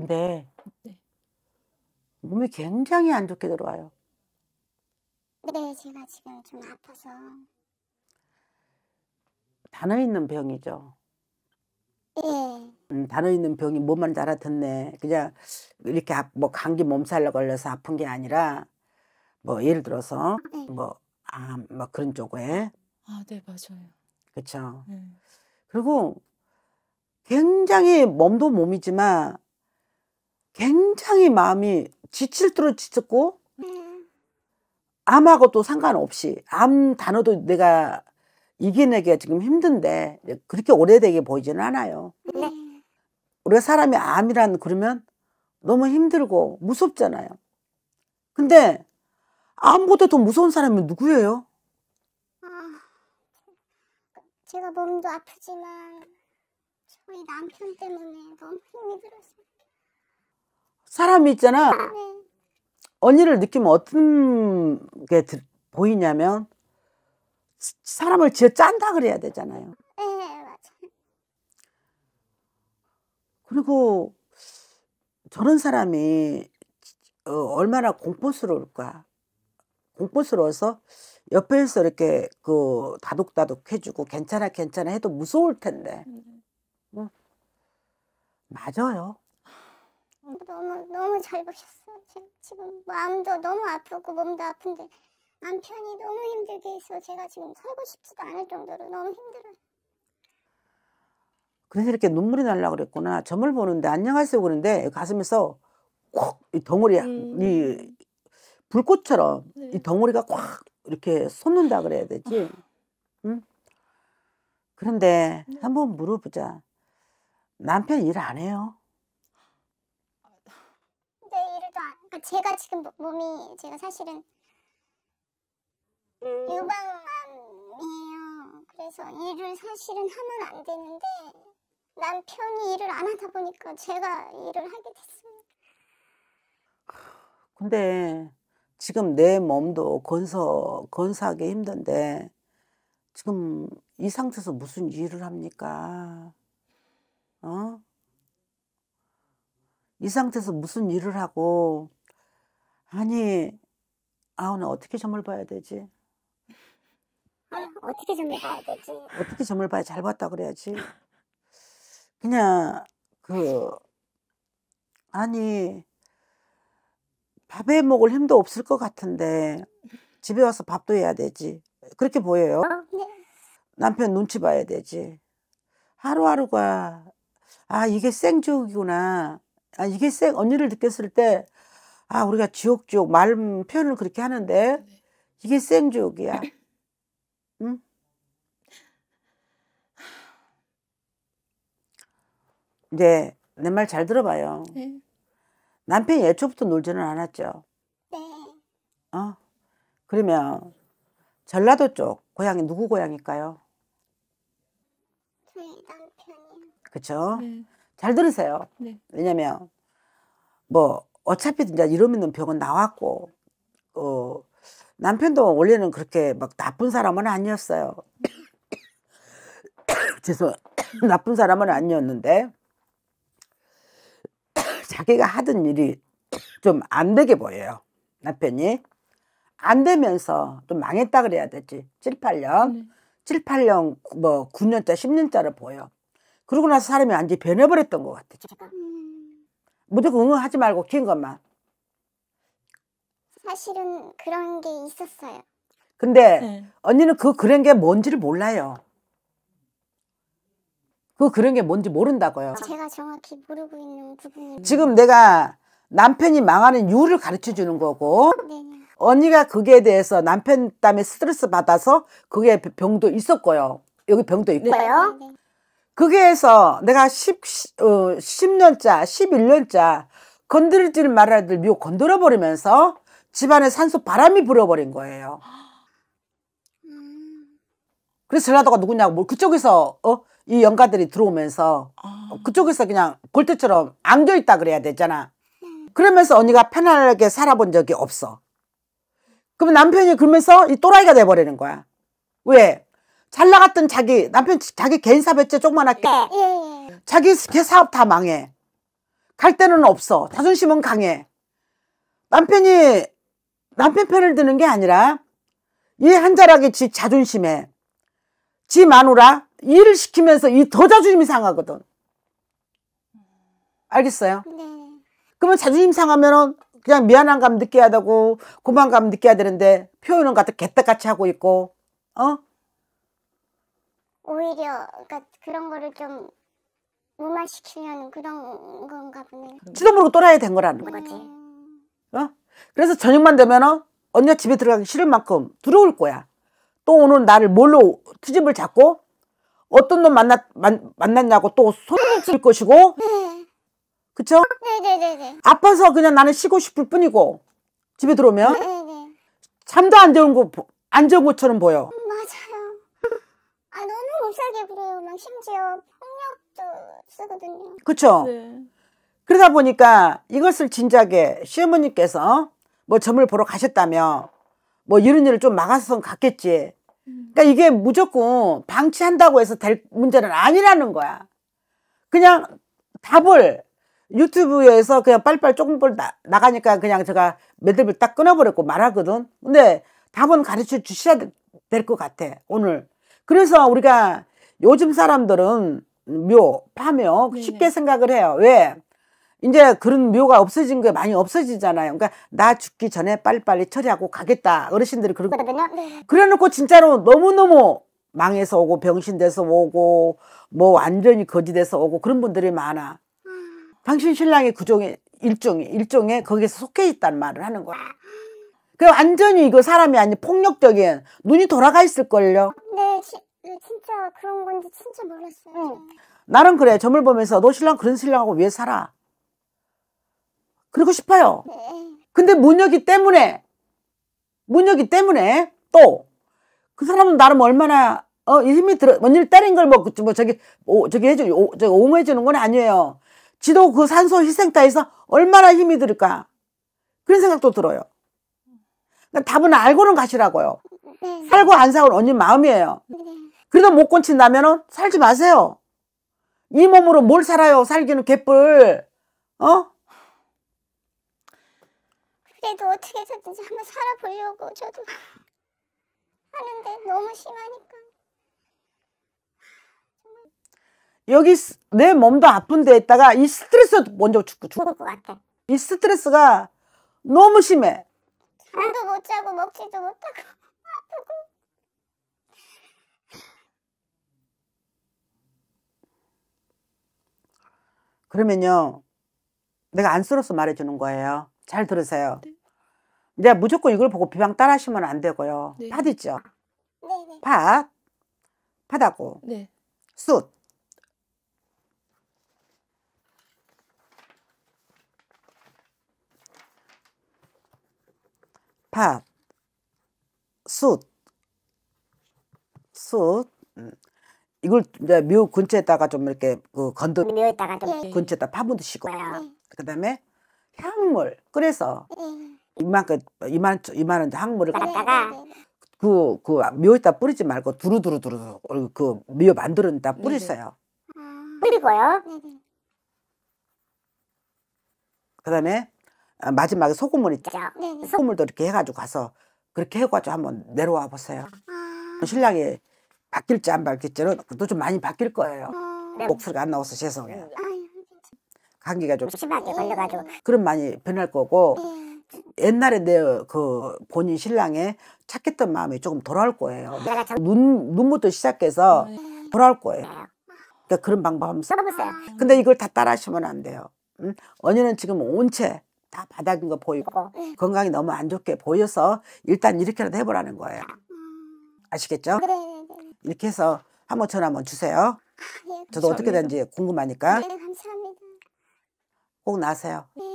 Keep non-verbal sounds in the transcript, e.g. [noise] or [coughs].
근데 네. 네. 몸이 굉장히 안 좋게 들어와요. 네, 제가 지금 좀 아파서. 단어 있는 병이죠. 예. 음, 단어 있는 병이 몸만 알아듣네. 그냥 이렇게 아, 뭐 감기 몸살로 걸려서 아픈 게 아니라 뭐 예를 들어서 네. 뭐 암, 아, 뭐 그런 쪽에. 아, 네, 맞아요. 그렇죠. 네. 그리고 굉장히 몸도 몸이지만 굉장히 마음이 지칠 대로 지쳤고 음. 암하고 또 상관없이 암 단어도 내가 이겨내기가 지금 힘든데 그렇게 오래되게 보이지는 않아요. 네. 우리가 사람이 암이란 그러면 너무 힘들고 무섭잖아요. 근데 암보다 더 무서운 사람이 누구예요? 아, 제가 몸도 아프지만 저희 남편 때문에 너무 힘이 들었어요. 사람이 있잖아. 네. 언니를 느끼면 어떤 게 보이냐면 사람을 지어 짠다 그래야 되잖아요. 네, 그리고 저런 사람이 어, 얼마나 공포스러울까. 공포스러워서 옆에서 이렇게 그 다독다독 해주고 괜찮아 괜찮아 해도 무서울 텐데. 음. 응. 맞아요. 너무 너무 잘 보셨어. 제가 지금 마음도 너무 아프고 몸도 아픈데 남편이 너무 힘들게 해서 제가 지금 살고 싶지도 않을 정도로 너무 힘들어요. 그래서 이렇게 눈물이 날라 그랬구나. 점을 보는데 안녕하세요 그러는데 가슴에서 콕이 덩어리 음. 이 불꽃처럼 네. 이 덩어리가 콱 이렇게 솟는다 그래야 되지. 아. 응? 그런데 네. 한번 물어보자. 남편 일 안 해요? 제가 지금 몸이 제가 사실은 음. 유방암이에요. 그래서 일을 사실은 하면 안 되는데 남편이 일을 안 하다 보니까 제가 일을 하게 됐습니다. 근데 지금 내 몸도 건서 건사하기 힘든데 지금 이 상태에서 무슨 일을 합니까? 어? 이 상태에서 무슨 일을 하고 아니, 아우, 나 어떻게 점을 봐야 되지? 아, 어떻게 점을 봐야 되지? 어떻게 점을 봐야 잘 봤다 그래야지. 그냥, 그, 아니, 밥에 먹을 힘도 없을 것 같은데, 집에 와서 밥도 해야 되지. 그렇게 보여요? 아, 네. 남편 눈치 봐야 되지. 하루하루가, 아, 이게 생지이구나 아, 이게 생, 언니를 느꼈을 때, 아 우리가 지옥지옥 말 표현을 그렇게 하는데 네. 이게 생지옥이야. [laughs] 응? 네, 내 말 잘 들어봐요. 네. 남편이 애초부터 놀지는 않았죠. 네. 어? 그러면 전라도 쪽 고향이 누구 고향일까요? 저희 남편이요. 그쵸? 네. 잘 들으세요. 네. 왜냐면 뭐 어차피 이제 이러면은 병은 나왔고 어 남편도 원래는 그렇게 막 나쁜 사람은 아니었어요. 죄송 [coughs] [coughs] 나쁜 사람은 아니었는데 [coughs] 자기가 하던 일이 좀 안 되게 보여요. 남편이 안 되면서 좀 망했다 그래야 되지. 7, 8년. 네. 7, 8년 뭐 9년짜 10년짜를 보여. 그러고 나서 사람이 완전히 변해버렸던 것 같아. 무조건 응원하지 말고 긴 것만. 사실은 그런 게 있었어요. 근데 네. 언니는 그 그런 게 뭔지를 몰라요. 그 그런 게 뭔지 모른다고요. 제가 정확히 모르고 있는 부분이 지금 내가 남편이 망하는 이유를 가르쳐 주는 거고 네, 네. 언니가 그게 대해서 남편 땀에 스트레스 받아서 그게 병도 있었고요. 여기 병도 네. 있고요. 네. 네. 거기에서 내가 10, 어, 10년짜, 11년짜 건드릴지질 말아야 될 미국 건드려버리면서 집안에 산소 바람이 불어버린 거예요. 그래서 전라도가 누구냐고 뭘 뭐 그쪽에서 어? 이 연가들이 들어오면서 아. 그쪽에서 그냥 골대처럼 안겨있다 그래야 되잖아. 그러면서 언니가 편안하게 살아본 적이 없어. 그럼 남편이 그러면서 이 또라이가 돼버리는 거야. 왜? 잘 나갔던 자기 남편 자기 개인 사업 했지 조그만하게 네. 예, 예. 자기 개 사업 다 망해 갈 데는 없어 자존심은 강해 남편이 남편 편을 드는 게 아니라 이 한자락이 지 자존심에 지 마누라 일을 시키면서 이 더 자존심이 상하거든 알겠어요? 네. 그러면 자존심 상하면은 그냥 미안한 감 느껴야 되고 고만감 느껴야 되는데 표현은 갖다 개떡같이 하고 있고 어? 오히려 그러니까 그런 거를 좀 무마시키려는 그런 건가 보네. 지도 모르고 또라이 된 거라는 음. 거지. 어? 그래서 저녁만 되면 어? 언니가 집에 들어가기 싫을 만큼 들어올 거야. 또 오늘 나를 뭘로 트집을 잡고 어떤 놈 만났, 만, 만났냐고 또소리칠 것이고 그쵸? 네네네네. 아파서 그냥 나는 쉬고 싶을 뿐이고 집에 들어오면 네네. 네, 네. 잠도 안 좋은 거, 안 좋은 것처럼 보여. 못살게 부래요막 심지어 폭력도 쓰거든요. 그쵸? 네. 그러다 보니까 이것을 진작에 시어머니께서 뭐 점을 보러 가셨다며 뭐 이런 일을 좀 막아서 갔겠지. 그러니까 이게 무조건 방치한다고 해서 될 문제는 아니라는 거야. 그냥 답을 유튜브에서 그냥 빨빨 조금 볼 나가니까 그냥 제가 매듭을 딱 끊어버렸고 말하거든. 근데 답은 가르쳐 주셔야 될 것 같아, 오늘. 그래서 우리가 요즘 사람들은 묘, 파묘 네네. 쉽게 네. 생각을 해요. 왜? 이제 그런 묘가 없어진 게 많이 없어지잖아요. 그러니까 나 죽기 전에 빨리빨리 처리하고 가겠다. 어르신들이 그러거든요. 네. 그래놓고 진짜로 너무너무 망해서 오고 병신돼서 오고 뭐 완전히 거지돼서 오고 그런 분들이 많아. 음. 당신 신랑이 그 중에 일종의 일종의 거기에서 속해 있단 말을 하는 거야. 그 완전히 이거 사람이 아니 폭력적인 눈이 돌아가 있을걸요. 네, 진짜 그런 건지 진짜 몰랐어요. 응. 나는 그래. 점을 보면서 너 신랑 그런 신랑하고 왜 살아? 그러고 싶어요. 네. 근데 문혁이 때문에 문혁이 때문에 또 그 사람은 나름 얼마나 어이이 들어 언니를 때린 걸뭐 그, 뭐 저기 오, 저기 해주 저 옹호해 주는 건 아니에요. 지도 그 산소 희생가에서 얼마나 힘이 들까 그런 생각도 들어요. 그러니까 답은 알고는 가시라고요. 네. 살고 안 살고는 언니 마음이에요. 네. 그래도 못건친다면 살지 마세요. 이 몸으로 뭘 살아요? 살기는 개뿔. 어? 그래도 어떻게 해서든지 한번 살아보려고 저도 하는데 너무 심하니까. 여기 내 몸도 아픈 데있다가이 스트레스 먼저 죽고 죽을 것 같아. 이 스트레스가 너무 심해. 잠도 못 자고 먹지도 못하고 [laughs] 아프고. 그러면요. 내가 안쓰러워서 말해주는 거예요. 잘 들으세요. 네. 내가 무조건 이걸 보고 비방 따라 하시면 안 되고요. 네. 팥 있죠? 네, 네. 팥. 팥하고. 네. 쑥. 팥, 숯, 숯, 음. 이걸 이제 묘 근처에다가 좀 이렇게 그건더 묘에다가 좀 예. 근처에다 파묻으시고 네. 예. 그다음에 향물 그래서 예. 이만큼 이만 이만한 향물을 갖다가 그그 그 묘에다 뿌리지 말고 두루두루 두루 그묘 만드는 다 뿌리세요. 아. 뿌리고요. 네, 네. 그다음에 아, 마지막에 소금물 있죠. 소금물도 이렇게 해가지고 가서 그렇게 해가지고 한번 내려와 보세요. 아. 신랑이 바뀔지 안 바뀔지는 그래도 좀 많이 바뀔 거예요. 어... 목소리가 안 나와서 죄송해요. 음, 아유, 감기가 좀 심하게 걸려가지고 그럼 많이 변할 거고 에이. 네. 옛날에 내 그 본인 신랑의 찾겠던 마음이 조금 돌아올 거예요. 아, 참... 눈 눈부터 시작해서 에이. 네. 돌아올 거예요. 그러니까 그런 방법 한번 써보세요. 아. 근데 이걸 다 따라하시면 안 돼요. 응? 음? 언니는 지금 온체 다 바닥인 거 보이고 에 건강이 너무 안 좋게 보여서 일단 이렇게라도 해보라는 거예요. 아시겠죠? 그래. 이렇게 해서 한 모천 한번 주세요. 아, 예, 저도 어떻게 되는지 궁금하니까. 네, 감사합니다. 꼭 나세요. 네.